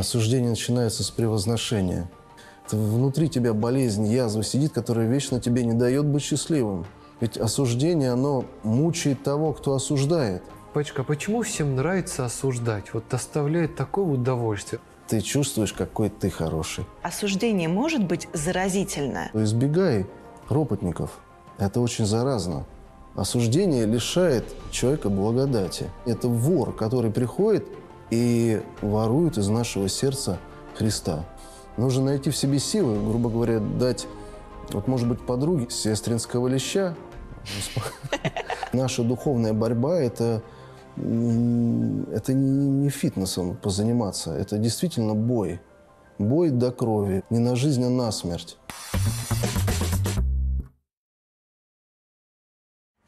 Осуждение начинается с превозношения. Это внутри тебя болезнь, язва сидит, которая вечно тебе не дает быть счастливым. Ведь осуждение, оно мучает того, кто осуждает. Пачка, а почему всем нравится осуждать? Вот доставляет такое удовольствие. Ты чувствуешь, какой ты хороший. Осуждение может быть заразительное. Избегай ропотников. Это очень заразно. Осуждение лишает человека благодати. Это вор, который приходит и воруют из нашего сердца Христа. Нужно найти в себе силы, грубо говоря, дать, вот, может быть, подруге сестринского леща. Наша духовная борьба – это это не фитнесом позаниматься, это действительно бой. Бой до крови, не на жизнь, а на смерть.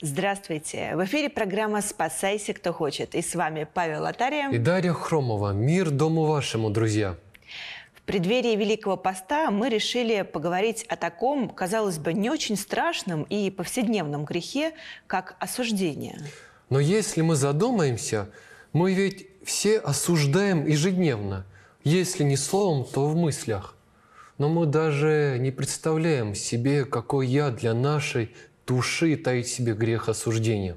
Здравствуйте! В эфире программа «Спасайся, кто хочет». И с вами Павел Латария. И Дарья Хромова. Мир дому вашему, друзья! В преддверии Великого Поста мы решили поговорить о таком, казалось бы, не очень страшном и повседневном грехе, как осуждение. Но если мы задумаемся, мы ведь все осуждаем ежедневно. Если не словом, то в мыслях. Но мы даже не представляем себе, какой я для нашей души таит себе грех осуждения.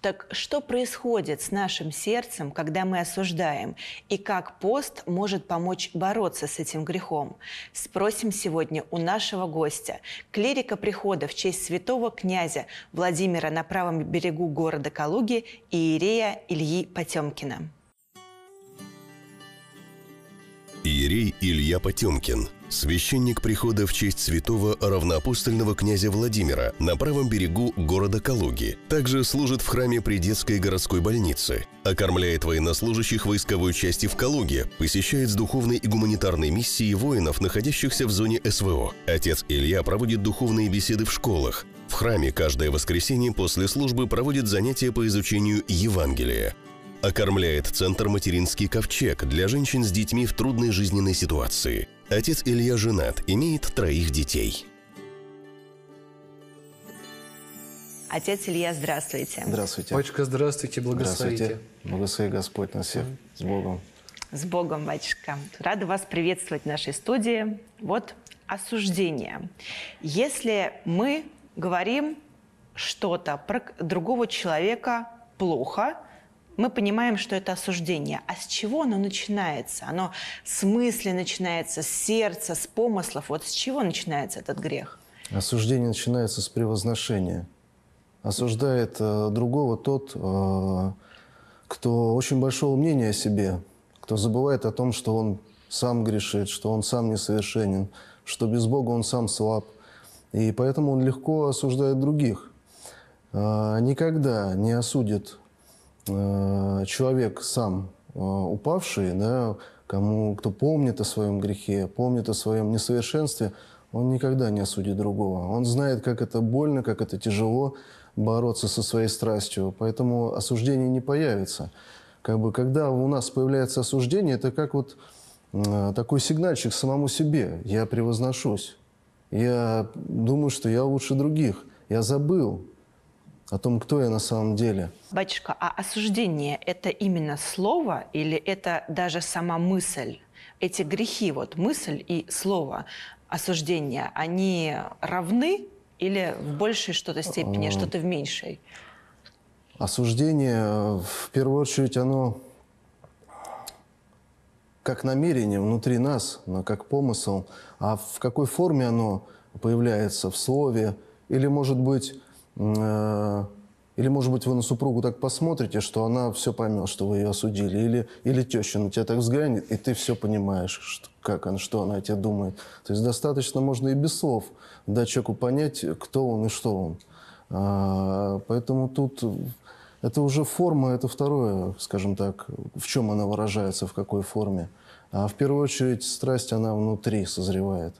Так что происходит с нашим сердцем, когда мы осуждаем? И как пост может помочь бороться с этим грехом? Спросим сегодня у нашего гостя, клирика прихода в честь святого князя Владимира на правом берегу города Калуги Иерея Ильи Потемкина. Иерей Илья Потемкин Священник прихода в честь святого равноапостольного князя Владимира на правом берегу города Калуги. Также служит в храме при детской городской больнице. Окормляет военнослужащих войсковой части в Калуге. Посещает с духовной и гуманитарной миссией воинов, находящихся в зоне СВО. Отец Илья проводит духовные беседы в школах. В храме каждое воскресенье после службы проводит занятия по изучению Евангелия окормляет Центр «Материнский ковчег» для женщин с детьми в трудной жизненной ситуации. Отец Илья женат, имеет троих детей. Отец Илья, здравствуйте. Здравствуйте. Батюшка, здравствуйте, благословите. Благослови Господь нас всех. С Богом. С Богом, батюшка. Рада вас приветствовать в нашей студии. Вот осуждение. Если мы говорим что-то про другого человека плохо, мы понимаем, что это осуждение. А с чего оно начинается? Оно с мысли начинается, с сердца, с помыслов. Вот с чего начинается этот грех? Осуждение начинается с превозношения. Осуждает э, другого тот, э, кто очень большого мнения о себе, кто забывает о том, что он сам грешит, что он сам несовершенен, что без Бога он сам слаб. И поэтому он легко осуждает других. Э, никогда не осудит Э, человек сам э, упавший, да, кому, кто помнит о своем грехе, помнит о своем несовершенстве, он никогда не осудит другого. Он знает, как это больно, как это тяжело бороться со своей страстью, поэтому осуждение не появится. Как бы, когда у нас появляется осуждение, это как вот э, такой сигнальчик самому себе. Я превозношусь. Я думаю, что я лучше других. Я забыл, о том, кто я на самом деле. Батюшка, а осуждение – это именно слово или это даже сама мысль? Эти грехи, вот мысль и слово, осуждения, они равны или в большей что-то степени, а, что-то в меньшей? Осуждение, в первую очередь, оно как намерение внутри нас, но как помысл, а в какой форме оно появляется, в слове или, может быть, Э, или, может быть, вы на супругу так посмотрите, что она все поймет, что вы ее осудили. Или, или теща на тебя так взглянет, и ты все понимаешь, что, как она, что она о тебе думает. То есть достаточно можно и без слов дать человеку понять, кто он и что он. А, поэтому тут это уже форма, это второе, скажем так, в чем она выражается, в какой форме. А в первую очередь страсть, она внутри созревает.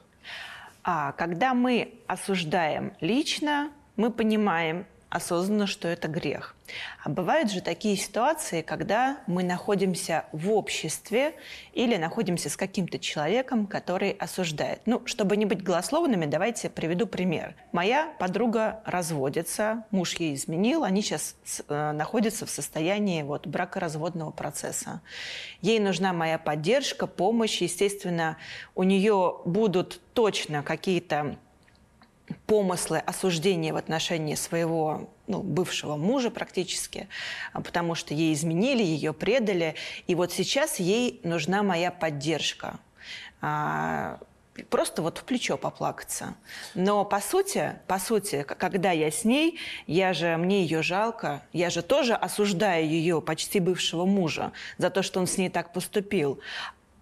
А когда мы осуждаем лично, мы понимаем осознанно, что это грех. А бывают же такие ситуации, когда мы находимся в обществе или находимся с каким-то человеком, который осуждает. Ну, чтобы не быть голословными, давайте приведу пример. Моя подруга разводится, муж ей изменил, они сейчас э, находятся в состоянии вот, бракоразводного процесса. Ей нужна моя поддержка, помощь. Естественно, у нее будут точно какие-то помыслы осуждения в отношении своего ну, бывшего мужа практически, а, потому что ей изменили, ее предали. И вот сейчас ей нужна моя поддержка. А, просто вот в плечо поплакаться. Но по сути, по сути, когда я с ней, я же, мне ее жалко, я же тоже осуждаю ее, почти бывшего мужа, за то, что он с ней так поступил.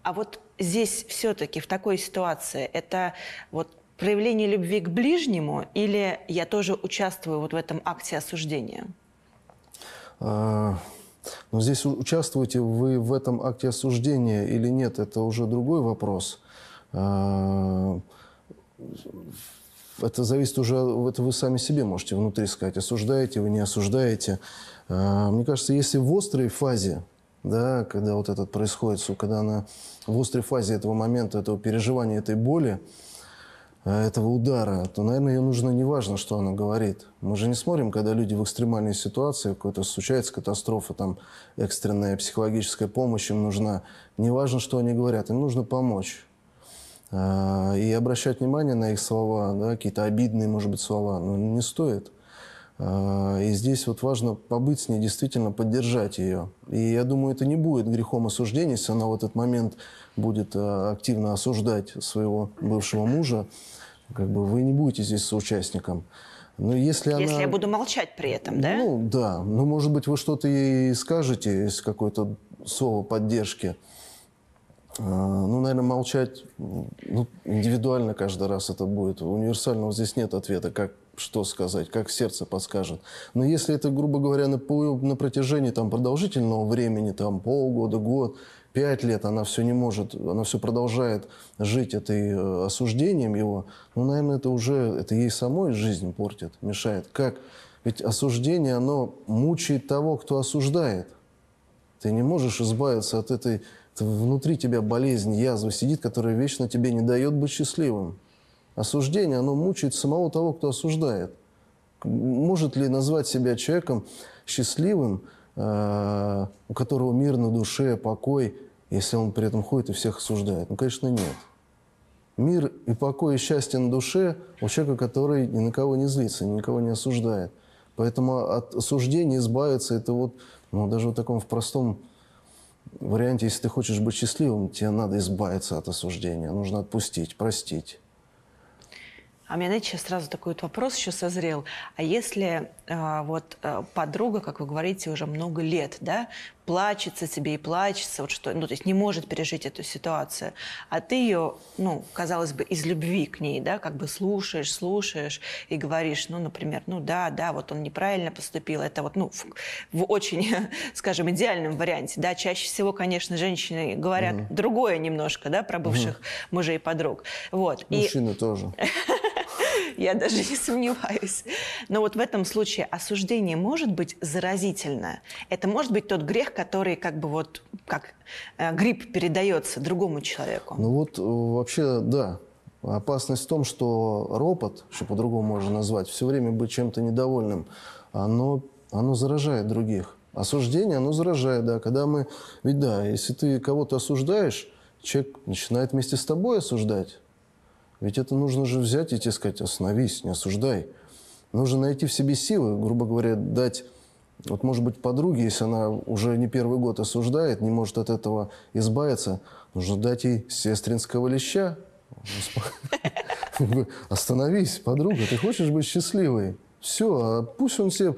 А вот здесь все-таки в такой ситуации это вот проявление любви к ближнему или я тоже участвую вот в этом акте осуждения? А, Но ну, здесь участвуете вы в этом акте осуждения или нет, это уже другой вопрос. А, это зависит уже, это вы сами себе можете внутри сказать, осуждаете вы, не осуждаете. А, мне кажется, если в острой фазе, да, когда вот этот происходит, когда она в острой фазе этого момента, этого переживания, этой боли, а этого удара, то, наверное, ее нужно неважно, что она говорит. Мы же не смотрим, когда люди в экстремальной ситуации, какой-то случается катастрофа, там экстренная психологическая помощь им нужна. Неважно, что они говорят, им нужно помочь. А, и обращать внимание на их слова, да, какие-то обидные, может быть, слова, но не стоит. А, и здесь вот важно побыть с ней, действительно поддержать ее. И я думаю, это не будет грехом осуждения, если она в этот момент будет а, активно осуждать своего бывшего мужа. Как бы вы не будете здесь соучастником. Но если, если она... я буду молчать при этом, да? Ну, да. Но ну, может быть, вы что-то ей скажете, из какое-то слово поддержки. А, ну, наверное, молчать ну, индивидуально каждый раз это будет. Универсального здесь нет ответа, как что сказать, как сердце подскажет. Но если это, грубо говоря, на, на протяжении там, продолжительного времени, там, полгода, год, пять лет она все не может, она все продолжает жить этой э, осуждением его, ну, наверное, это уже, это ей самой жизнь портит, мешает. Как? Ведь осуждение, оно мучает того, кто осуждает. Ты не можешь избавиться от этой, внутри тебя болезнь, язва сидит, которая вечно тебе не дает быть счастливым. Осуждение, оно мучает самого того, кто осуждает. Может ли назвать себя человеком счастливым, э, у которого мир на душе, покой, если он при этом ходит и всех осуждает? Ну, конечно, нет. Мир и покой и счастье на душе у человека, который ни на кого не злится, ни на не осуждает. Поэтому от осуждения избавиться, это вот, ну, даже вот таком в простом варианте, если ты хочешь быть счастливым, тебе надо избавиться от осуждения, нужно отпустить, простить. А у меня, знаете, сейчас сразу такой вот вопрос еще созрел. А если а, э, вот подруга, как вы говорите, уже много лет, да, плачется тебе и плачется, вот что, ну, то есть не может пережить эту ситуацию, а ты ее, ну, казалось бы, из любви к ней, да, как бы слушаешь, слушаешь и говоришь, ну, например, ну, да, да, вот он неправильно поступил, это вот, ну, в, в очень, скажем, идеальном варианте, да, чаще всего, конечно, женщины говорят mm-hmm. другое немножко, да, про бывших mm-hmm. мужей и подруг, вот. Мужчины и... тоже. я даже не сомневаюсь. Но вот в этом случае осуждение может быть заразительное. Это может быть тот грех, который как бы вот как э, грипп передается другому человеку. Ну вот э, вообще, да, Опасность в том, что ропот, что по-другому можно назвать, все время быть чем-то недовольным, оно, оно заражает других. Осуждение, оно заражает, да. Когда мы... Ведь да, если ты кого-то осуждаешь, человек начинает вместе с тобой осуждать. Ведь это нужно же взять и тебе сказать, остановись, не осуждай. Нужно найти в себе силы, грубо говоря, дать вот, может быть, подруге, если она уже не первый год осуждает, не может от этого избавиться, нужно дать ей сестринского леща. Остановись, подруга, ты хочешь быть счастливой? Все, а пусть он себе...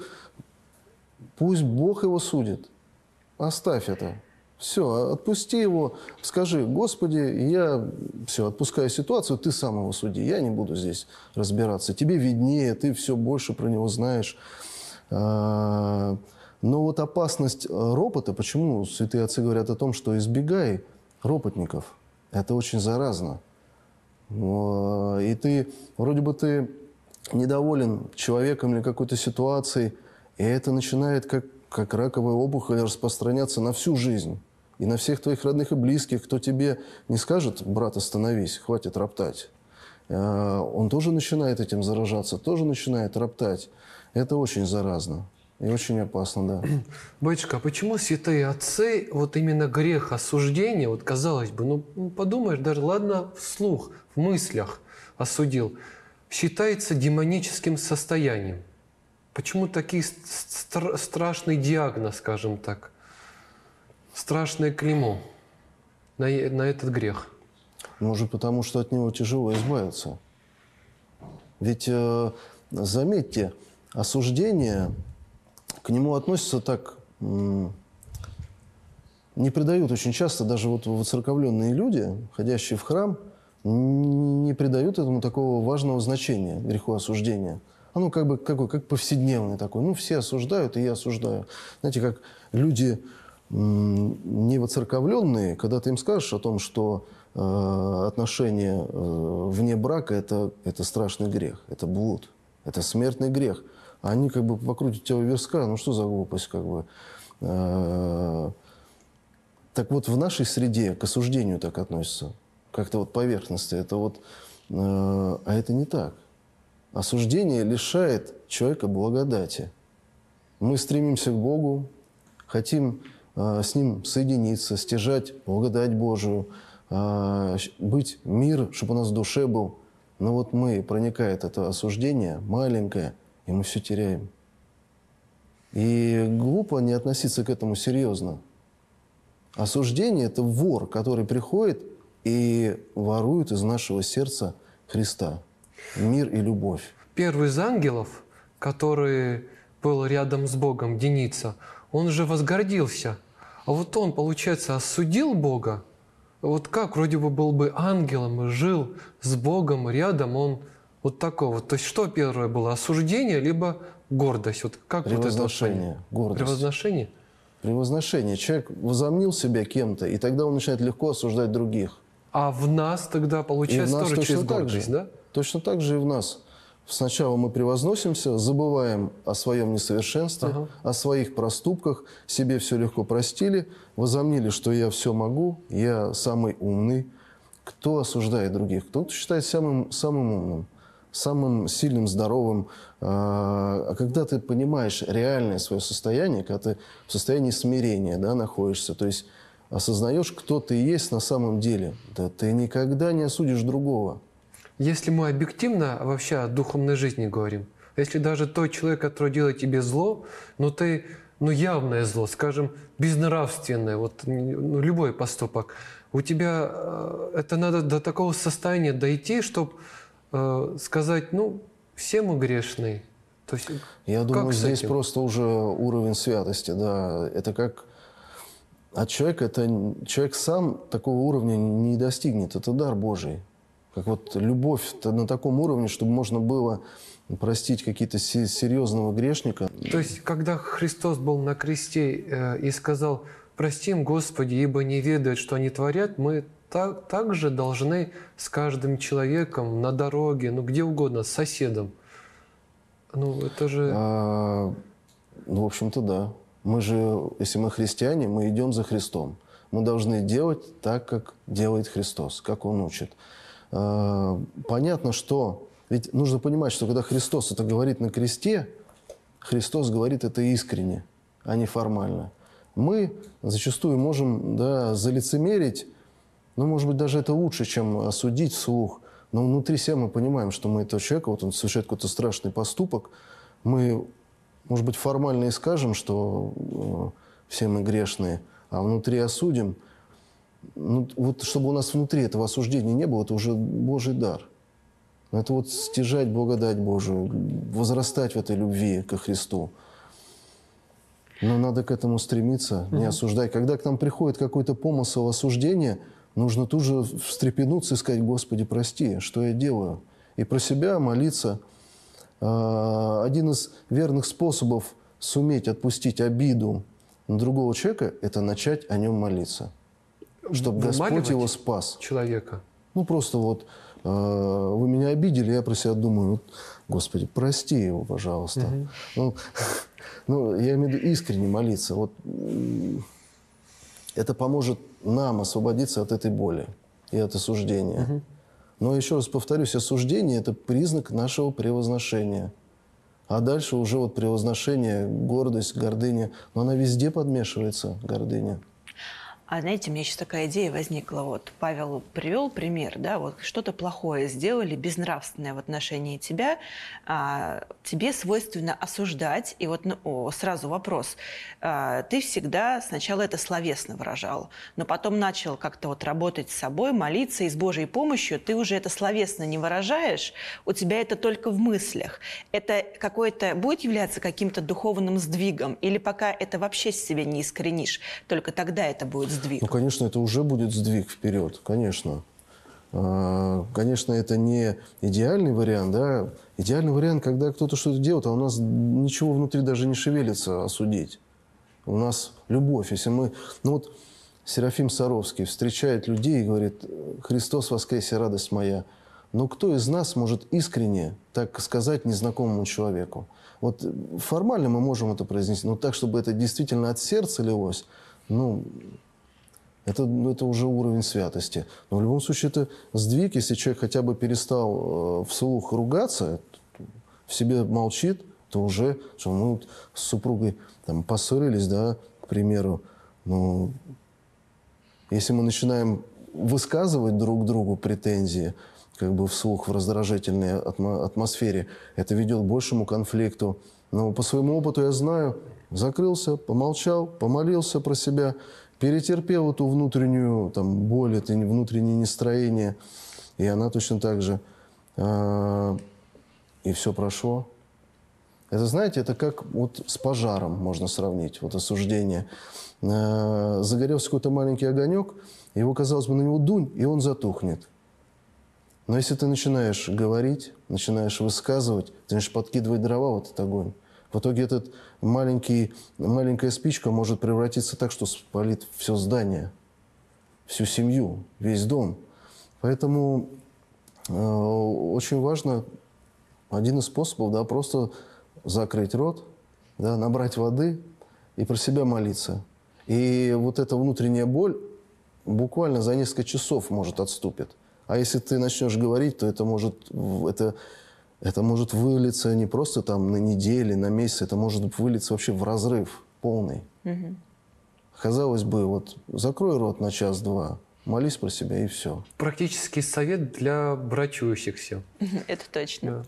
Пусть Бог его судит. Оставь это. Все, отпусти его, скажи, Господи, я все, отпускаю ситуацию, ты сам его суди, я не буду здесь разбираться. Тебе виднее, ты все больше про него знаешь. А, но вот опасность э, ропота, почему святые отцы говорят о том, что избегай ропотников, это очень заразно. Э, и ты, вроде бы ты недоволен человеком или какой-то ситуацией, и это начинает как, как раковая опухоль распространяться на всю жизнь и на всех твоих родных и близких, кто тебе не скажет, брат, остановись, хватит роптать, э, он тоже начинает этим заражаться, тоже начинает роптать. Это очень заразно. И очень опасно, да. Батюшка, а почему святые отцы, вот именно грех осуждения, вот казалось бы, ну, ну подумаешь, даже ладно вслух, в мыслях осудил, считается демоническим состоянием? Почему такие стр- страшный диагноз, скажем так? страшное клеймо на, на этот грех. Может, потому что от него тяжело избавиться. Ведь, э, заметьте, осуждение к нему относится так, не придают очень часто, даже вот воцерковленные люди, ходящие в храм, не придают этому такого важного значения, греху осуждения. Оно как бы какой, как повседневный такой. Ну, все осуждают, и я осуждаю. Знаете, как люди не невоцерковленные, когда ты им скажешь о том, что э, отношения э, вне брака это, – это страшный грех, это блуд, это смертный грех. А они как бы покрутят тебя верска, ну что за глупость как бы. Э, так вот, в нашей среде к осуждению так относятся. Как-то вот поверхностно, Это вот... А это не так. Осуждение лишает человека благодати. Мы стремимся к Богу, хотим Э, с Ним соединиться, стяжать благодать Божию, э, быть мир, чтобы у нас в душе был. Но вот мы, проникает это осуждение маленькое, и мы все теряем. И глупо не относиться к этому серьезно. Осуждение – это вор, который приходит и ворует из нашего сердца Христа. Мир и любовь. Первый из ангелов, который был рядом с Богом, Деница, он же возгордился – а вот он, получается, осудил Бога. Вот как вроде бы был бы ангелом и жил с Богом рядом, он вот такого. То есть что первое было, осуждение, либо гордость? Вот как Превозношение, вот это гордость. Превозношение? Превозношение. Человек возомнил себя кем-то, и тогда он начинает легко осуждать других. А в нас тогда получается и нас тоже точно через гордость, так же. да? Точно так же и в нас. Сначала мы превозносимся, забываем о своем несовершенстве, ага. о своих проступках, себе все легко простили, возомнили, что я все могу, я самый умный. Кто осуждает других? Кто считает самым, самым умным, самым сильным, здоровым? А, а когда ты понимаешь реальное свое состояние, когда ты в состоянии смирения да, находишься, то есть осознаешь, кто ты есть на самом деле, да ты никогда не осудишь другого. Если мы объективно вообще о духовной жизни говорим, если даже тот человек, который делает тебе зло, но ну, ты ну, явное зло, скажем, безнравственное, вот, ну, любой поступок, у тебя э, это надо до такого состояния дойти, чтобы э, сказать, ну, все мы грешны. То есть, Я думаю, здесь просто уже уровень святости, да. Это как... А человек, это, человек сам такого уровня не достигнет. Это дар Божий. Как вот любовь на таком уровне, чтобы можно было простить какие-то серьезного грешника. То есть, когда Христос был на кресте э, и сказал, прости им, Господи, ибо не ведают, что они творят, мы так, же должны с каждым человеком на дороге, ну где угодно, с соседом. Ну, это же... А, ну, в общем-то, да. Мы же, если мы христиане, мы идем за Христом. Мы должны делать так, как делает Христос, как Он учит. А, понятно, что... Ведь нужно понимать, что когда Христос это говорит на кресте, Христос говорит это искренне, а не формально. Мы зачастую можем да, залицемерить, но, ну, может быть, даже это лучше, чем осудить а, вслух. Но внутри себя мы понимаем, что мы этого человека, вот он совершает какой-то страшный поступок, мы, может быть, формально и скажем, что а, все мы грешные, а внутри осудим – ну, вот чтобы у нас внутри этого осуждения не было, это уже Божий дар. Это вот стяжать благодать Божию, возрастать в этой любви ко Христу. Но надо к этому стремиться, не mm-hmm. осуждать. Когда к нам приходит какой-то помысл осуждения, нужно тут же встрепенуться и сказать, Господи, прости, что я делаю? И про себя молиться. А, один из верных способов суметь отпустить обиду на другого человека – это начать о нем молиться чтобы Господь его спас. Человека. Ну просто вот э, вы меня обидели, я про себя думаю, вот, Господи, прости его, пожалуйста. Угу. Ну, ну, я имею в виду искренне молиться. Вот это поможет нам освободиться от этой боли и от осуждения. Угу. Но еще раз повторюсь, осуждение – это признак нашего превозношения. А дальше уже вот превозношение, гордость, гордыня. Но она везде подмешивается, гордыня. А знаете, у меня сейчас такая идея возникла. Вот Павел привел пример, да, вот что-то плохое сделали, безнравственное в отношении тебя. А, тебе свойственно осуждать. И вот ну, о, сразу вопрос. А, ты всегда сначала это словесно выражал, но потом начал как-то вот работать с собой, молиться, и с Божьей помощью ты уже это словесно не выражаешь, у тебя это только в мыслях. Это какое-то будет являться каким-то духовным сдвигом? Или пока это вообще себе не искоренишь, только тогда это будет сдвиг? Ну, конечно, это уже будет сдвиг вперед, конечно. А, конечно, это не идеальный вариант, да. Идеальный вариант, когда кто-то что-то делает, а у нас ничего внутри даже не шевелится осудить. У нас любовь. Если мы... Ну вот Серафим Саровский встречает людей и говорит, «Христос воскресе, радость моя». Но ну, кто из нас может искренне так сказать незнакомому человеку? Вот формально мы можем это произнести, но так, чтобы это действительно от сердца лилось, ну, это, ну, это уже уровень святости. Но в любом случае это сдвиг, если человек хотя бы перестал э, вслух ругаться, в себе молчит, то уже, что мы вот с супругой там поссорились, да, к примеру, ну, если мы начинаем высказывать друг другу претензии, как бы вслух в раздражительной атмосфере, это ведет к большему конфликту. Но по своему опыту я знаю, закрылся, помолчал, помолился про себя – перетерпел эту внутреннюю там, боль, это внутреннее нестроение, и она точно так же. Э, и все прошло. Это, знаете, это как вот с пожаром можно сравнить, вот осуждение. Э, загорелся какой-то маленький огонек, его, казалось бы, на него дунь, и он затухнет. Но если ты начинаешь говорить, начинаешь высказывать, ты начинаешь подкидывать дрова вот этот огонь, в итоге этот маленький, маленькая спичка может превратиться так, что спалит все здание, всю семью, весь дом. Поэтому э, очень важно, один из способов, да, просто закрыть рот, да, набрать воды и про себя молиться. И вот эта внутренняя боль буквально за несколько часов может отступит. А если ты начнешь говорить, то это может, это это может вылиться не просто там на неделю, на месяц, это может вылиться вообще в разрыв полный. Угу. Казалось бы, вот закрой рот на час-два, молись про себя и все. Практический совет для брачующихся. Это точно.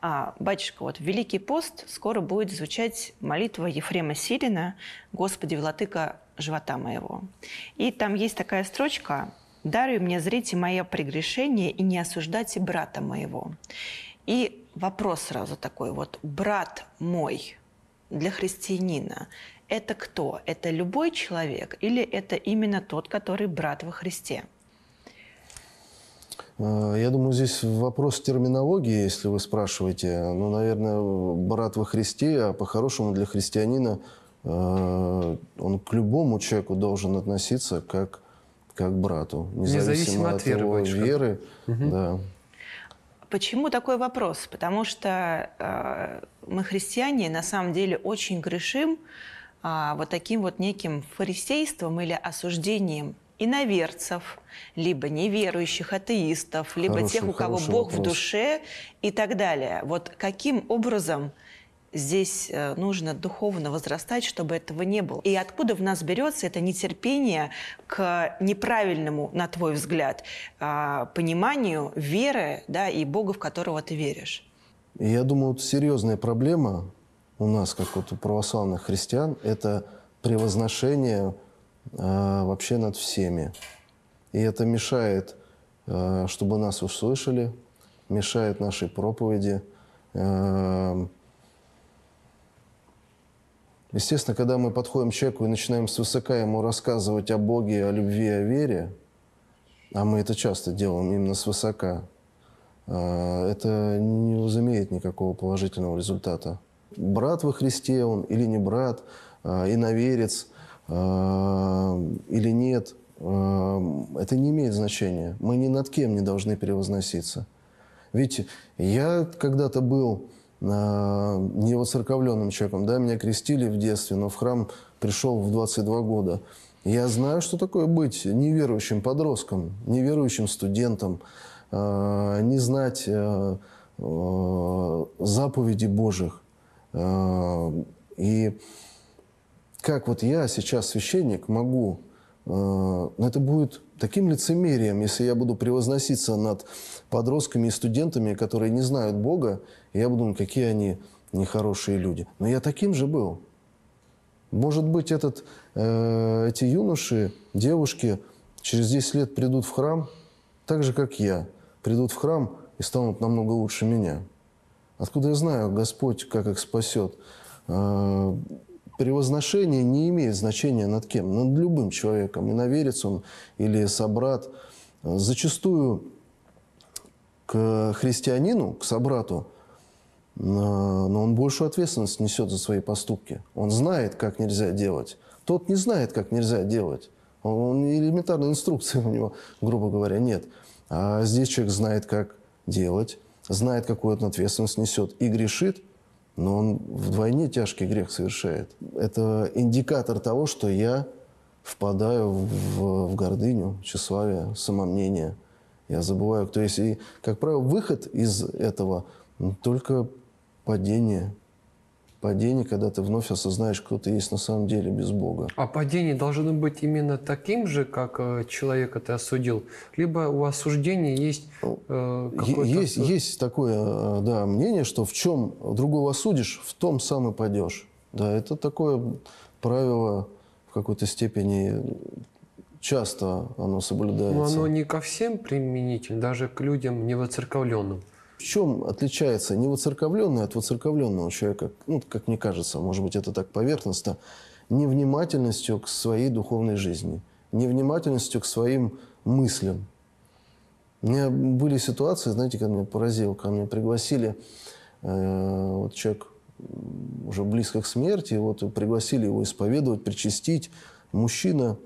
А, батюшка, вот Великий пост скоро будет звучать молитва Ефрема Сирина «Господи, владыка живота моего». И там есть такая строчка "Дарю мне, зрите, мое прегрешение, и не осуждайте брата моего». И вопрос сразу такой вот, брат мой для христианина, это кто? Это любой человек или это именно тот, который брат во Христе? А, я думаю, здесь вопрос терминологии, если вы спрашиваете. Ну, наверное, брат во Христе, а по-хорошему для христианина а, он к любому человеку должен относиться как, как брату, независимо, независимо от, от веры, его веры. Угу. Да. Почему такой вопрос? Потому что э, мы, христиане, на самом деле очень грешим э, вот таким вот неким фарисейством или осуждением иноверцев, либо неверующих атеистов, либо хороший, тех, у кого Бог вопрос. в душе и так далее. Вот каким образом здесь э, нужно духовно возрастать, чтобы этого не было. И откуда в нас берется это нетерпение к неправильному, на твой взгляд, а, пониманию веры да, и Бога, в которого ты веришь? Я думаю, вот серьезная проблема у нас, как вот у православных христиан, это превозношение э, вообще над всеми. И это мешает, э, чтобы нас услышали, мешает нашей проповеди, э, Естественно, когда мы подходим к человеку и начинаем с высока ему рассказывать о Боге, о любви, о вере, а мы это часто делаем именно с высока, э, это не возымеет никакого положительного результата. Брат во Христе он или не брат, э, иноверец э, или нет, это не имеет значения. Мы ни над кем не должны превозноситься. Ведь я когда-то был невоцерковленным человеком, да, меня крестили в детстве, но в храм пришел в 22 года. Я знаю, что такое быть неверующим подростком, неверующим студентом, э, не знать э, э, заповеди Божьих. И как вот я сейчас священник могу, но это будет таким лицемерием, если я буду превозноситься над подростками и студентами, которые не знают Бога, я буду думать, ну, какие они нехорошие люди. Но я таким же был. Может быть, этот, э, эти юноши, девушки через 10 лет придут в храм, так же, как я, придут в храм и станут намного лучше меня. Откуда я знаю, Господь, как их спасет? Э, Превозношение не имеет значения над кем, над любым человеком, иноверец он или собрат. Зачастую к христианину, к собрату, э, но он большую ответственность несет за свои поступки. Он знает, как нельзя делать. Тот не знает, как нельзя делать. Он элементарной инструкции у него, грубо говоря, нет. А здесь человек знает, как делать, знает, какую он ответственность несет и грешит – но он вдвойне тяжкий грех совершает. Это индикатор того, что я впадаю в, в гордыню, тщеславие, самомнение. Я забываю, кто есть. И, как правило, выход из этого только падение – падение, когда ты вновь осознаешь, кто ты есть на самом деле без Бога. А падение должно быть именно таким же, как э, человека ты осудил? Либо у осуждения есть э, ну, Есть, есть такое э, да, мнение, что в чем другого осудишь, в том сам и падешь. Да, это такое правило в какой-то степени часто оно соблюдается. Но оно не ко всем применительно, даже к людям невоцерковленным. В чем отличается невоцерковленный от воцерковленного человека? Ну, как мне кажется, может быть, это так поверхностно. Невнимательностью к своей духовной жизни, невнимательностью к своим мыслям. У меня были ситуации, знаете, когда меня поразил, ко мне пригласили, э, вот человек уже близко к смерти, вот пригласили его исповедовать, причастить. Мужчина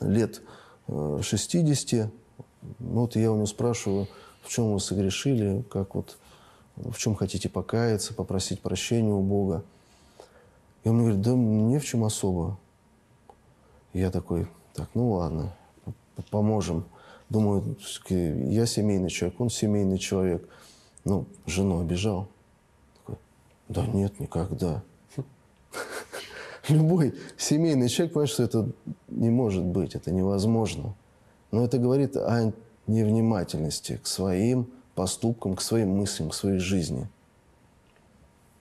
лет э, 60, ну, вот я у него спрашиваю, в чем вы согрешили, как вот, в чем хотите покаяться, попросить прощения у Бога. И он мне говорит, да не в чем особо. я такой, так, ну ладно, поможем. Думаю, я семейный человек, он семейный человек. Ну, жену обижал. Такой, да нет, никогда. Любой семейный человек понимает, что это не может быть, это невозможно. Но это говорит о невнимательности к своим поступкам, к своим мыслям, к своей жизни.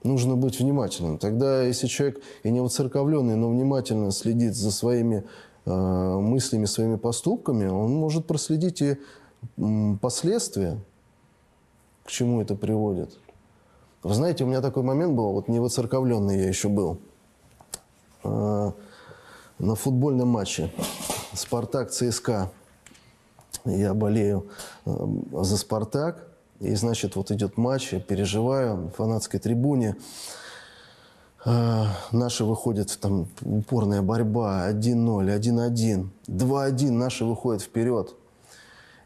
Нужно быть внимательным. Тогда, если человек и не воцерковленный, но внимательно следит за своими э, мыслями, своими поступками, он может проследить и последствия, к чему это приводит. Вы знаете, у меня такой момент был, вот не невоцерковленный я еще был, э, на футбольном матче «Спартак-ЦСКА» я болею эм, за «Спартак», и, значит, вот идет матч, я переживаю, в фанатской трибуне. Э, наши выходят, там упорная борьба, 1-0, 1-1, 2-1, наши выходят вперед.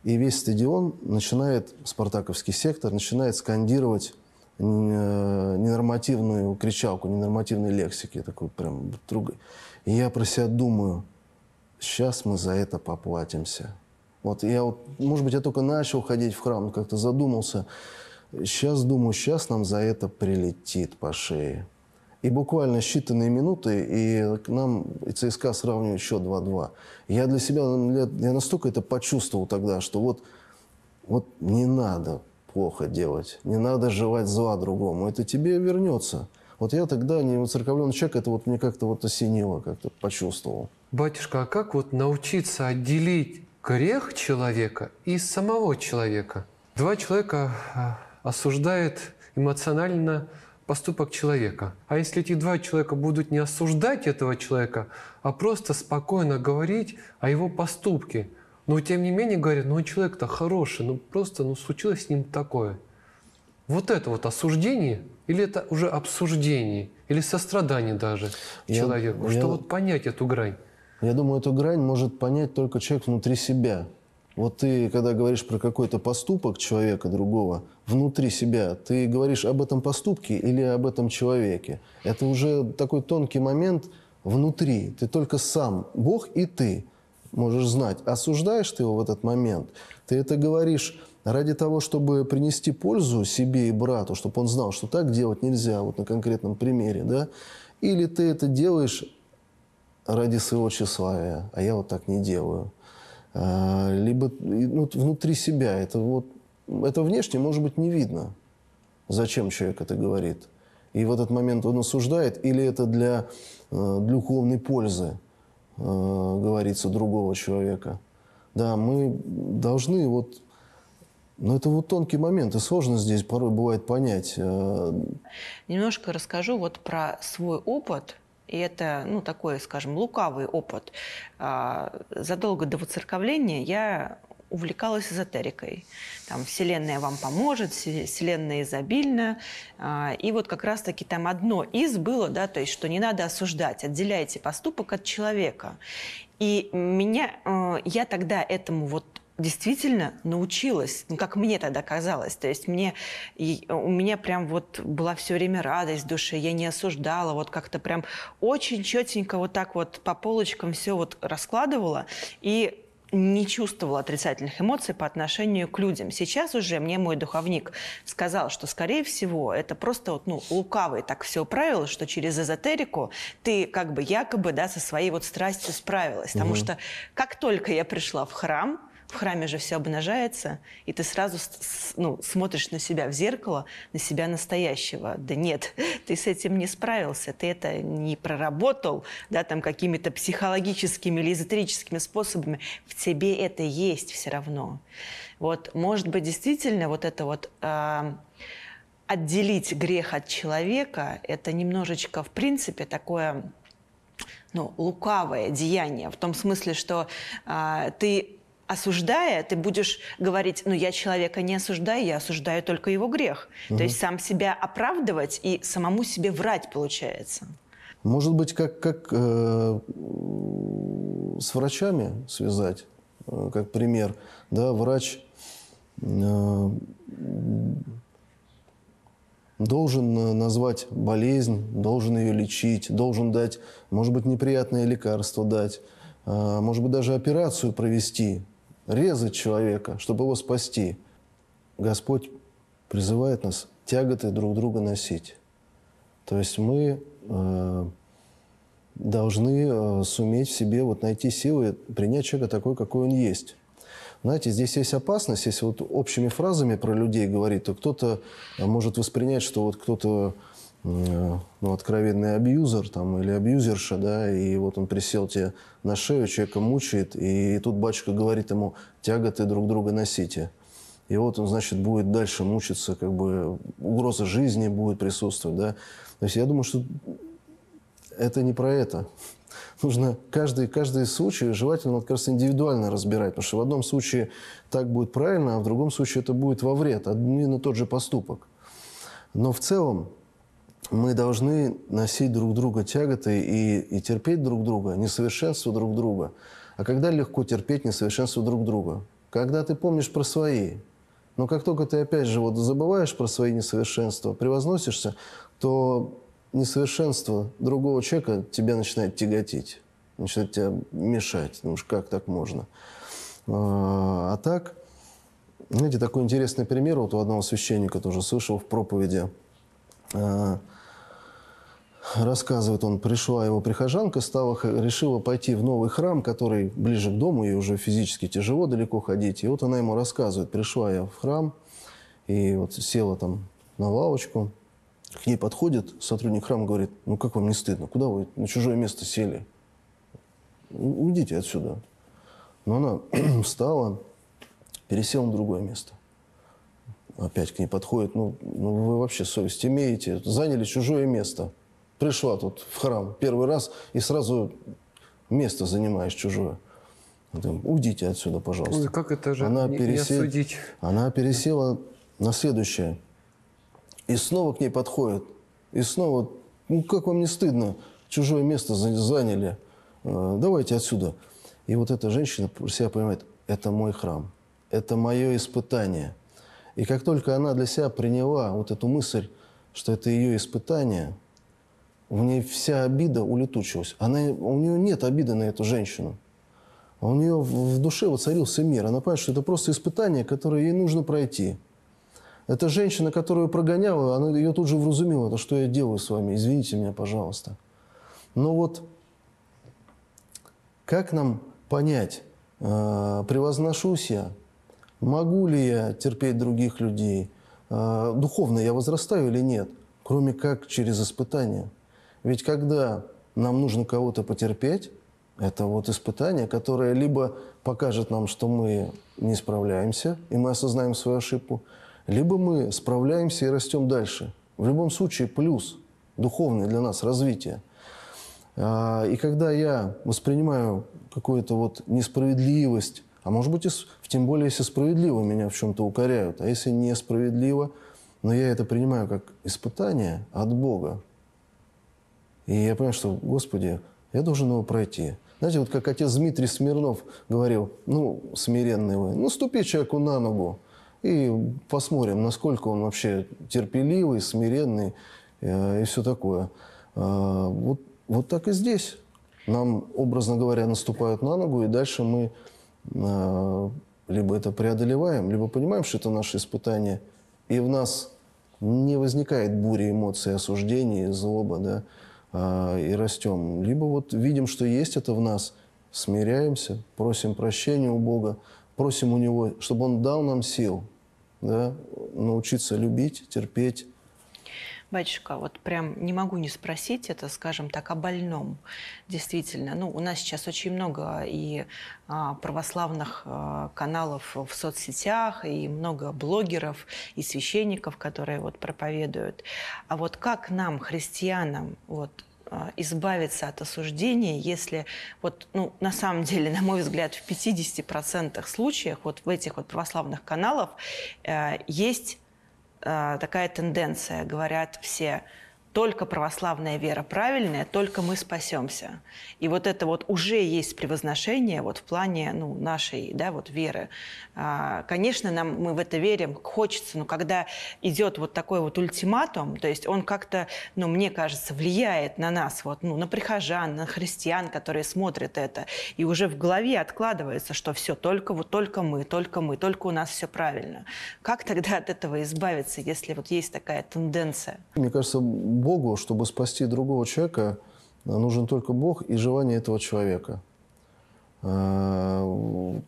И весь стадион начинает, спартаковский сектор, начинает скандировать э, ненормативную кричалку, ненормативной лексики. такой прям друг. И я про себя думаю, сейчас мы за это поплатимся. Вот я вот, может быть, я только начал ходить в храм, как-то задумался. Сейчас думаю, сейчас нам за это прилетит по шее. И буквально считанные минуты, и к нам и ЦСКА сравнивает еще 2-2. Я для себя, ну, я настолько это почувствовал тогда, что вот, вот не надо плохо делать, не надо желать зла другому, это тебе вернется. Вот я тогда, не церковленный человек, это вот мне как-то вот осенило, как-то почувствовал. Батюшка, а как вот научиться отделить грех человека и самого человека. Два человека а, осуждает эмоционально поступок человека. А если эти два человека будут не осуждать этого человека, а просто спокойно говорить о его поступке, но тем не менее говорят, ну человек-то хороший, ну просто ну, случилось с ним такое. Вот это вот осуждение или это уже обсуждение, или сострадание даже я, человеку, я... вот понять эту грань. Я думаю, эту грань может понять только человек внутри себя. Вот ты, когда говоришь про какой-то поступок человека другого, внутри себя, ты говоришь об этом поступке или об этом человеке. Это уже такой тонкий момент внутри. Ты только сам, Бог и ты можешь знать, осуждаешь ты его в этот момент. Ты это говоришь ради того, чтобы принести пользу себе и брату, чтобы он знал, что так делать нельзя, вот на конкретном примере, да? Или ты это делаешь ради своего тщеславия, э, а я вот так не делаю. А, либо ну, внутри себя. Это, вот, это внешне, может быть, не видно, зачем человек это говорит. И в этот момент он осуждает, или это для, э, для духовной пользы э, говорится другого человека. Да, мы должны вот но это вот тонкий момент, и сложно здесь порой бывает понять. Немножко расскажу вот про свой опыт и это, ну, такой, скажем, лукавый опыт. А, задолго до выцерковления я увлекалась эзотерикой. Там «Вселенная вам поможет», «Вселенная изобильна». А, и вот как раз-таки там одно из было, да, то есть что не надо осуждать, отделяйте поступок от человека. И меня, э, я тогда этому вот действительно научилась, ну, как мне тогда казалось. То есть мне, у меня прям вот была все время радость в душе, я не осуждала, вот как-то прям очень четенько вот так вот по полочкам все вот раскладывала. И не чувствовала отрицательных эмоций по отношению к людям. Сейчас уже мне мой духовник сказал, что, скорее всего, это просто вот, ну, лукавый так все управил, что через эзотерику ты как бы якобы да, со своей вот страстью справилась. Потому угу. что как только я пришла в храм, в храме же все обнажается, и ты сразу ну, смотришь на себя в зеркало, на себя настоящего. Да нет, ты с этим не справился, ты это не проработал, да, там какими-то психологическими или эзотерическими способами. В тебе это есть все равно. Вот, может быть, действительно вот это вот... Э, отделить грех от человека – это немножечко, в принципе, такое ну, лукавое деяние, в том смысле, что э, ты осуждая, ты будешь говорить, ну я человека не осуждаю, я осуждаю только его грех. Угу. То есть сам себя оправдывать и самому себе врать получается. Может быть, как, как э, с врачами связать, э, как пример, да, врач э, должен назвать болезнь, должен ее лечить, должен дать, может быть, неприятное лекарство дать, э, может быть, даже операцию провести, резать человека, чтобы его спасти. Господь призывает нас тяготы друг друга носить. То есть мы э, должны э, суметь в себе вот найти силы принять человека такой, какой он есть. Знаете, здесь есть опасность, если вот общими фразами про людей говорить, то кто-то э, может воспринять, что вот кто-то Э, ну, откровенный абьюзер там, или абьюзерша, да, и вот он присел тебе на шею, человека мучает, и тут батюшка говорит ему, тяготы друг друга носите. И вот он, значит, будет дальше мучиться, как бы угроза жизни будет присутствовать, да. То есть я думаю, что это не про это. Нужно каждый, каждый случай желательно, как раз, индивидуально разбирать, потому что в одном случае так будет правильно, а в другом случае это будет во вред, один и тот же поступок. Но в целом мы должны носить друг друга тяготы и, и терпеть друг друга, несовершенство друг друга. А когда легко терпеть несовершенство друг друга? Когда ты помнишь про свои. Но как только ты опять же вот забываешь про свои несовершенства, превозносишься, то несовершенство другого человека тебя начинает тяготить, начинает тебя мешать. Ну уж как так можно? А, а так, знаете, такой интересный пример вот у одного священника тоже слышал в проповеди. А, рассказывает он, пришла его прихожанка, стала, решила пойти в новый храм, который ближе к дому, ей уже физически тяжело далеко ходить. И вот она ему рассказывает, пришла я в храм, и вот села там на лавочку, к ней подходит сотрудник храма, говорит, ну как вам не стыдно, куда вы на чужое место сели? Уйдите отсюда. Но она встала, пересела на другое место опять к ней подходит, ну, ну вы вообще совесть имеете, заняли чужое место пришла тут в храм первый раз и сразу место занимаешь чужое. Уйдите отсюда, пожалуйста. Ой, как это же она не, пересел... не осудить? Она пересела на следующее. И снова к ней подходит. И снова, ну как вам не стыдно, чужое место заняли. Э, давайте отсюда. И вот эта женщина себя понимает, это мой храм, это мое испытание. И как только она для себя приняла вот эту мысль, что это ее испытание – в ней вся обида улетучилась. Она, у нее нет обиды на эту женщину. У нее в душе воцарился мир. Она понимает, что это просто испытание, которое ей нужно пройти. Эта женщина, которую прогоняла, она ее тут же вразумила. Это что я делаю с вами? Извините меня, пожалуйста. Но вот как нам понять, э, превозношусь я, могу ли я терпеть других людей, э, духовно я возрастаю или нет, кроме как через испытания – ведь когда нам нужно кого-то потерпеть, это вот испытание, которое либо покажет нам, что мы не справляемся, и мы осознаем свою ошибку, либо мы справляемся и растем дальше. В любом случае плюс духовное для нас развитие. А, и когда я воспринимаю какую-то вот несправедливость, а может быть, и, тем более, если справедливо меня в чем-то укоряют, а если несправедливо, но я это принимаю как испытание от Бога, и я понял, что, Господи, я должен его пройти. Знаете, вот как отец Дмитрий Смирнов говорил, ну, смиренный вы, ну, ступи человеку на ногу и посмотрим, насколько он вообще терпеливый, смиренный э, и все такое. Э, вот, вот так и здесь. Нам, образно говоря, наступают на ногу, и дальше мы э, либо это преодолеваем, либо понимаем, что это наше испытание, и в нас не возникает бури эмоций, осуждений, злоба, да, а, и растем. Либо вот видим, что есть это в нас, смиряемся, просим прощения у Бога, просим у Него, чтобы Он дал нам сил да, научиться любить, терпеть, Батюшка, вот прям не могу не спросить это, скажем так, о больном. Действительно, ну, у нас сейчас очень много и а, православных а, каналов в соцсетях, и много блогеров, и священников, которые вот проповедуют. А вот как нам, христианам, вот а, избавиться от осуждения, если вот, ну, на самом деле, на мой взгляд, в 50% случаях вот в этих вот православных каналах э, есть Э, такая тенденция, говорят все только православная вера правильная, только мы спасемся. И вот это вот уже есть превозношение вот в плане ну, нашей да, вот веры. А, конечно, нам, мы в это верим, хочется, но когда идет вот такой вот ультиматум, то есть он как-то, ну, мне кажется, влияет на нас, вот, ну, на прихожан, на христиан, которые смотрят это, и уже в голове откладывается, что все, только вот только мы, только мы, только у нас все правильно. Как тогда от этого избавиться, если вот есть такая тенденция? Мне кажется, Богу, чтобы спасти другого человека, нужен только Бог и желание этого человека. Э,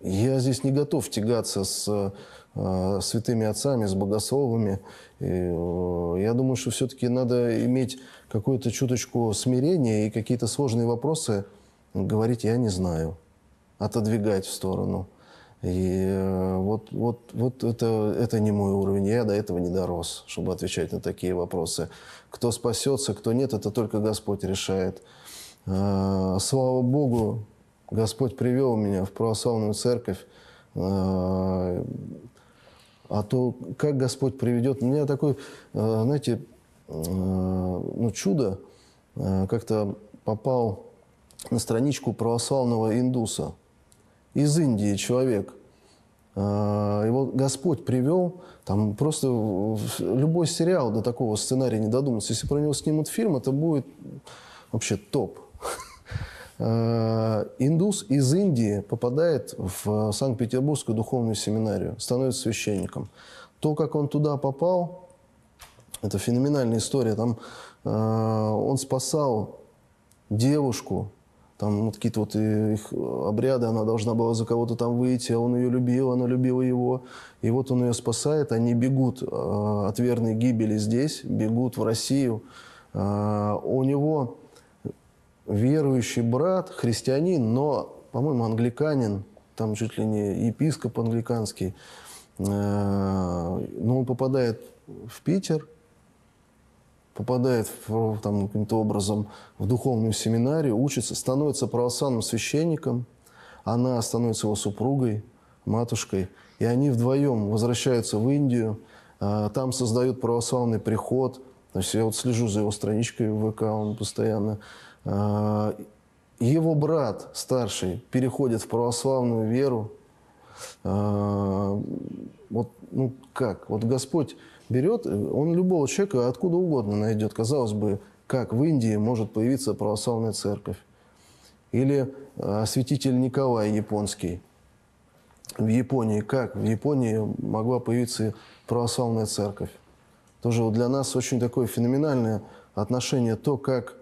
я здесь не готов тягаться с э, святыми отцами, с богословами. И, э, я думаю, что все-таки надо иметь какую-то чуточку смирения и какие-то сложные вопросы говорить «я не знаю», отодвигать в сторону – и э, вот, вот, вот это, это не мой уровень. Я до этого не дорос, чтобы отвечать на такие вопросы. Кто спасется, кто нет, это только Господь решает. Э, слава Богу, Господь привел меня в православную церковь. Э, а то, как Господь приведет, у меня такое, знаете, ну, чудо, как-то попал на страничку православного индуса – из Индии человек. А, его Господь привел, там просто любой сериал до такого сценария не додумался. Если про него снимут фильм, это будет вообще топ. А, индус из Индии попадает в Санкт-Петербургскую духовную семинарию, становится священником. То, как он туда попал, это феноменальная история. Там а, он спасал девушку, там вот какие-то вот э, их э, обряды, она должна была за кого-то там выйти, а он ее любил, она любила его. И вот он ее спасает, они бегут э, от верной гибели здесь, бегут в Россию. У него верующий брат, христианин, но, по-моему, англиканин, там чуть ли не епископ англиканский, но он попадает в Питер – попадает ну, там, каким-то образом в духовную семинарию, учится, становится православным священником, она становится его супругой, матушкой, и они вдвоем возвращаются в Индию, а, там создают православный приход, то есть я вот слежу за его страничкой в ВК, он постоянно... А, его брат старший переходит в православную веру. А, вот, ну как, вот Господь берет, э, он любого человека откуда угодно найдет. Казалось бы, как в Индии может появиться православная церковь? Или э, святитель Николай японский. В Японии как? В Японии могла появиться православная церковь. Тоже для нас очень такое феноменальное отношение, то, как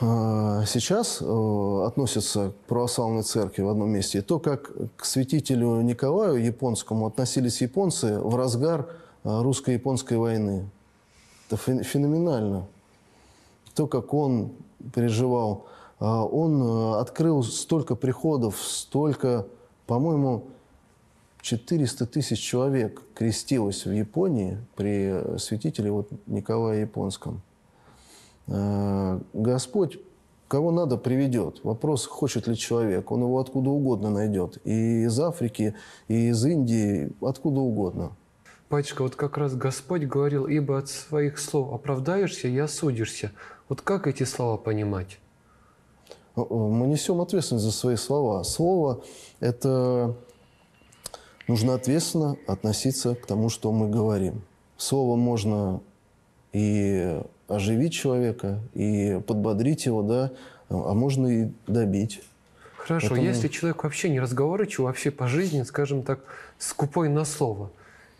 а, сейчас э, относятся к православной церкви в одном месте. то, как к святителю Николаю японскому относились японцы в разгар э, русско-японской войны. Это феноменально. То, как он переживал. Э, он открыл столько приходов, столько, по-моему, 400 тысяч человек крестилось в Японии при святителе вот, Николае Японском. Э, Господь кого надо приведет. Вопрос, хочет ли человек. Он его откуда угодно найдет. И из Африки, и из Индии, откуда угодно. Пачка, вот как раз Господь говорил, ибо от своих слов оправдаешься и осудишься. Вот как эти слова понимать? Мы несем ответственность за свои слова. Слово – это нужно ответственно относиться к тому, что мы говорим. Слово можно и оживить человека и подбодрить его, да, а можно и добить. Хорошо, Поэтому... если человек вообще не разговорчив, вообще по жизни, скажем так, скупой на слово,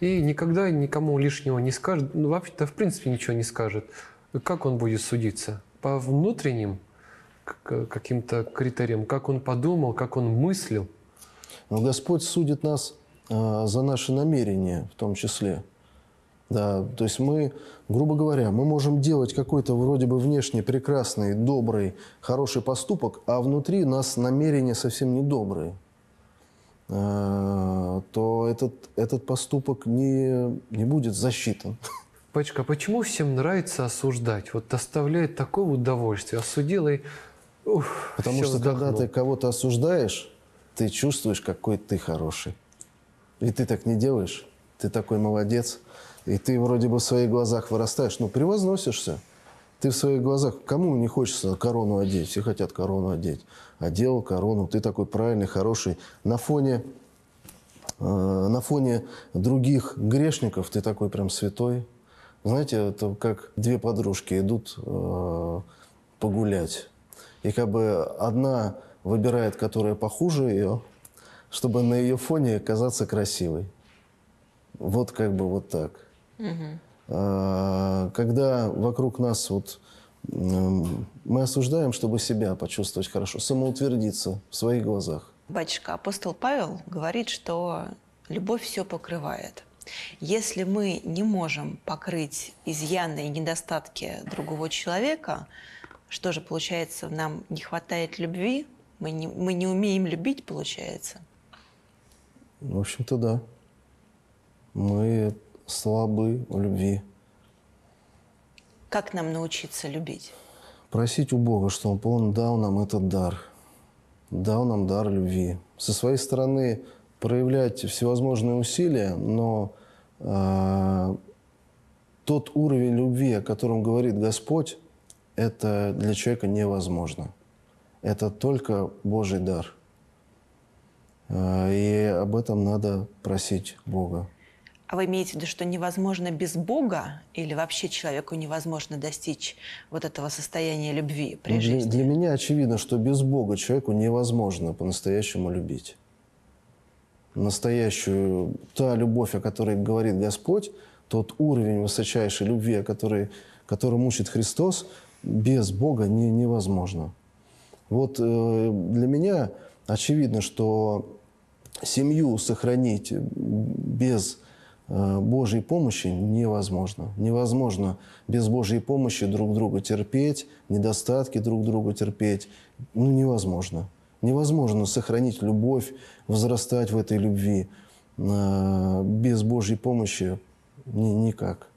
и никогда никому лишнего не скажет, ну, вообще-то в принципе ничего не скажет, как он будет судиться? По внутренним каким-то критериям, как он подумал, как он мыслил? Но Господь судит нас э, за наши намерения в том числе – да, то есть мы, грубо говоря, мы можем делать какой-то вроде бы внешне прекрасный, добрый, хороший поступок, а внутри нас намерения совсем недобрые. Э, то этот, этот поступок не, не будет засчитан. Пачка, почему всем нравится осуждать? Вот доставляет такое удовольствие. Осудил а и... Ух, Потому что вздохнул. когда ты кого-то осуждаешь, ты чувствуешь, какой ты хороший. И ты так не делаешь. Ты такой молодец. И ты вроде бы в своих глазах вырастаешь, но превозносишься. Ты в своих глазах, кому не хочется корону одеть? Все хотят корону одеть. Одел корону, ты такой правильный, хороший. На фоне, э, на фоне других грешников ты такой прям святой. Знаете, это как две подружки идут э, погулять. И как бы одна выбирает, которая похуже ее, чтобы на ее фоне казаться красивой. Вот как бы вот так. А, когда вокруг нас вот мы осуждаем, чтобы себя почувствовать хорошо, самоутвердиться в своих глазах. Батюшка, апостол Павел говорит, что любовь все покрывает. Если мы не можем покрыть изъяны и недостатки другого человека, что же получается, нам не хватает любви? Мы не, мы не умеем любить, получается? В общем-то, да. Мы слабы в любви. Как нам научиться любить? Просить у Бога, чтобы Он дал нам этот дар. Дал нам дар любви. Со своей стороны проявлять всевозможные усилия, но э, тот уровень любви, о котором говорит Господь, это для человека невозможно. Это только Божий дар. А, и об этом надо просить Бога. А вы имеете в виду, что невозможно без Бога или вообще человеку невозможно достичь вот этого состояния любви при ну, жизни? Для, меня очевидно, что без Бога человеку невозможно по-настоящему любить. Настоящую, та любовь, о которой говорит Господь, тот уровень высочайшей любви, о которой, которым учит Христос, без Бога не, невозможно. Вот э, для меня очевидно, что семью сохранить без Э, Божьей помощи невозможно. Невозможно без Божьей помощи друг друга терпеть, недостатки друг друга терпеть. Ну, невозможно. Невозможно сохранить любовь, возрастать в этой любви. Э, без Божьей помощи никак.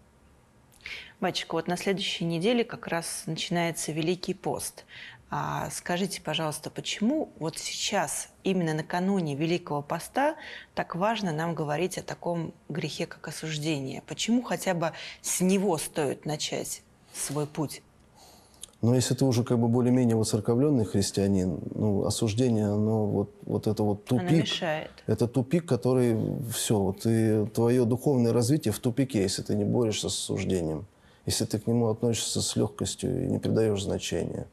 Батюшка, вот на следующей неделе как раз начинается Великий пост. А скажите, пожалуйста, почему вот сейчас, именно накануне Великого Поста, так важно нам говорить о таком грехе, как осуждение? Почему хотя бы с него стоит начать свой путь? Но ну, если ты уже как бы более-менее воцерковленный христианин, ну, осуждение, оно вот, вот это вот тупик. Оно мешает. Это тупик, который все, вот, и твое духовное развитие в тупике, если ты не борешься с осуждением. Если ты к нему относишься с легкостью и не придаешь значения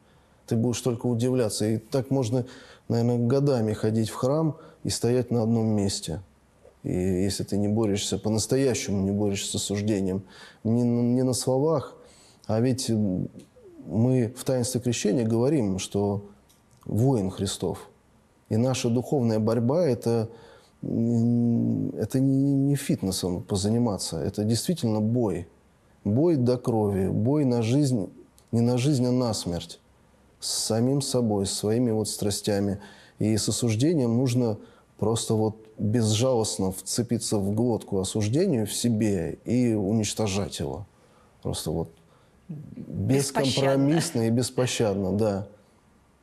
ты будешь только удивляться. И так можно, наверное, годами ходить в храм и стоять на одном месте. И если ты не борешься, по-настоящему не борешься с осуждением, не, не на словах, а ведь мы в таинстве крещения говорим, что воин Христов. И наша духовная борьба – это, это не, не фитнесом позаниматься, это действительно бой. Бой до крови, бой на жизнь, не на жизнь, а на смерть с самим собой, с своими вот страстями. И с осуждением нужно просто вот безжалостно вцепиться в глотку осуждению в себе и уничтожать его. Просто вот бескомпромиссно и беспощадно, да.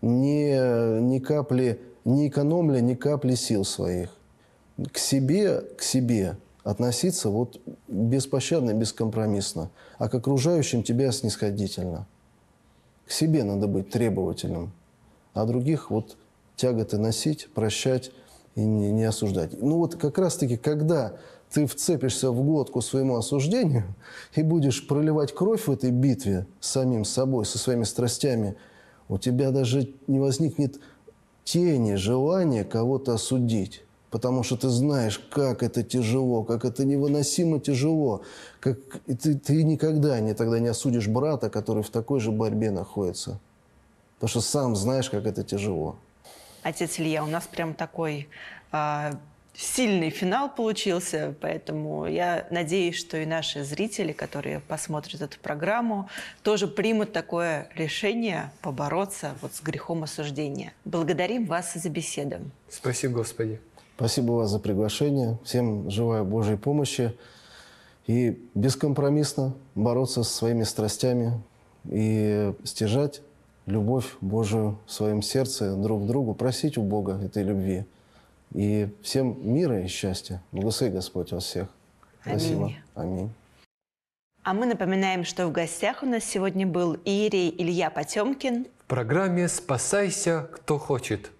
Ни, ни капли, не экономля ни капли сил своих. К себе, к себе относиться вот беспощадно, бескомпромиссно, а к окружающим тебя снисходительно – к себе надо быть требовательным, а других вот тяготы носить, прощать и не, не осуждать. Ну вот как раз-таки, когда ты вцепишься в глотку своему осуждению и будешь проливать кровь в этой битве с самим собой, со своими страстями, у тебя даже не возникнет тени желания кого-то осудить потому что ты знаешь, как это тяжело, как это невыносимо тяжело, как и ты, ты никогда не, тогда не осудишь брата, который в такой же борьбе находится, потому что сам знаешь, как это тяжело. Отец Илья, у нас прям такой э, сильный финал получился, поэтому я надеюсь, что и наши зрители, которые посмотрят эту программу, тоже примут такое решение побороться вот с грехом осуждения. Благодарим вас за беседу. Спасибо, Господи. Спасибо вас за приглашение. Всем желаю Божьей помощи. И бескомпромиссно бороться со своими страстями и стяжать любовь Божию в своем сердце друг к другу, просить у Бога этой любви. И всем мира и счастья. Благослови Господь вас всех. Спасибо. Аминь. Аминь. А мы напоминаем, что в гостях у нас сегодня был Ирий Илья Потемкин. В программе «Спасайся, кто хочет».